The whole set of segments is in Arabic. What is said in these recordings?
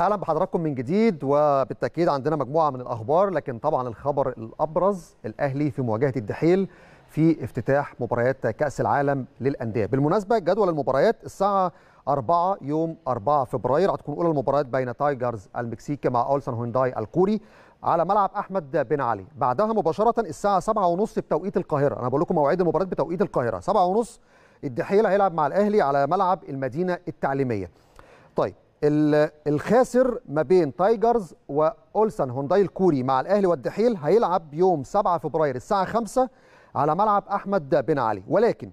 اهلا بحضراتكم من جديد وبالتاكيد عندنا مجموعه من الاخبار لكن طبعا الخبر الابرز الاهلي في مواجهه الدحيل في افتتاح مباريات كاس العالم للانديه بالمناسبه جدول المباريات الساعه 4 يوم 4 فبراير هتكون اولى المباريات بين تايجرز المكسيكي مع اولسن هونداي الكوري على ملعب احمد بن علي بعدها مباشره الساعه 7:30 بتوقيت القاهره انا بقول لكم مواعيد المباريات بتوقيت القاهره 7:30 الدحيل هيلعب مع الاهلي على ملعب المدينه التعليميه طيب الخاسر ما بين تايجرز واولسن هونداي الكوري مع الاهلي والدحيل هيلعب يوم 7 فبراير الساعه 5 على ملعب احمد بن علي ولكن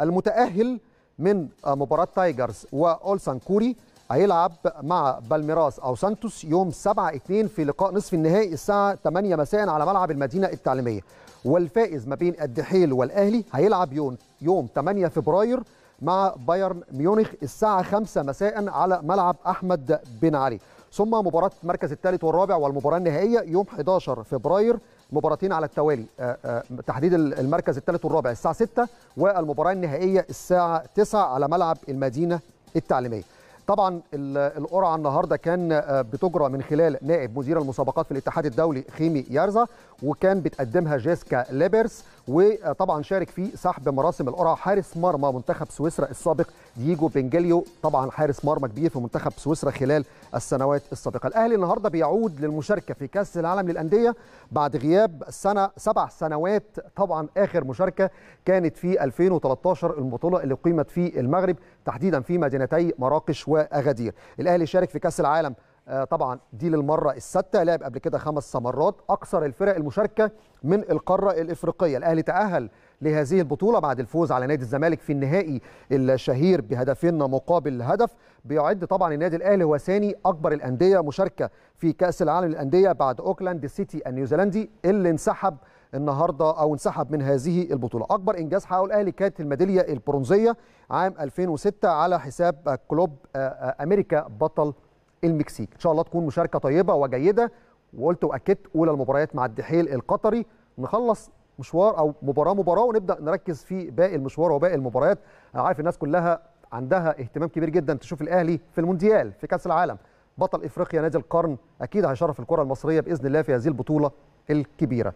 المتاهل من مباراه تايجرز واولسن كوري هيلعب مع بالميراس او سانتوس يوم 7 2 في لقاء نصف النهائي الساعه 8 مساء على ملعب المدينه التعليميه والفائز ما بين الدحيل والاهلي هيلعب يوم يوم 8 فبراير مع بايرن ميونخ الساعة 5 مساء على ملعب أحمد بن علي ثم مباراة المركز الثالث والرابع والمباراة النهائية يوم 11 فبراير مباراتين على التوالي آه، آه، تحديد المركز الثالث والرابع الساعة 6 والمباراة النهائية الساعة 9 على ملعب المدينة التعليمية طبعا القرعه النهارده كان آه، بتجرى من خلال نائب مدير المسابقات في الاتحاد الدولي خيمي يارزا وكان بتقدمها جيسكا ليبرس وطبعا شارك في سحب مراسم القرعه حارس مرمى منتخب سويسرا السابق دييجو بنجليو طبعا حارس مرمى كبير في منتخب سويسرا خلال السنوات السابقه الاهلي النهارده بيعود للمشاركه في كاس العالم للانديه بعد غياب سنه سبع سنوات طبعا اخر مشاركه كانت في 2013 البطوله اللي قيمت في المغرب تحديدا في مدينتي مراكش و واغادير الاهلي شارك في كاس العالم آه، طبعا دي للمره السادسه لعب قبل كده خمس مرات اكثر الفرق المشاركه من القاره الافريقيه الاهلي تاهل لهذه البطوله بعد الفوز على نادي الزمالك في النهائي الشهير بهدفين مقابل هدف بيعد طبعا النادي الاهلي هو ثاني اكبر الانديه مشاركه في كاس العالم للانديه بعد اوكلاند سيتي النيوزيلندي اللي انسحب النهارده او انسحب من هذه البطوله اكبر انجاز حققه الاهلي كانت الميداليه البرونزيه عام 2006 على حساب كلوب آه، آه، امريكا بطل المكسيك ان شاء الله تكون مشاركه طيبه وجيده وقلت واكدت اولى المباريات مع الدحيل القطري نخلص مشوار او مباراه مباراه ونبدا نركز في باقي المشوار وباقي المباريات انا عارف الناس كلها عندها اهتمام كبير جدا تشوف الاهلي في المونديال في كاس العالم بطل افريقيا نادي القرن اكيد هيشرف الكره المصريه باذن الله في هذه البطوله الكبيره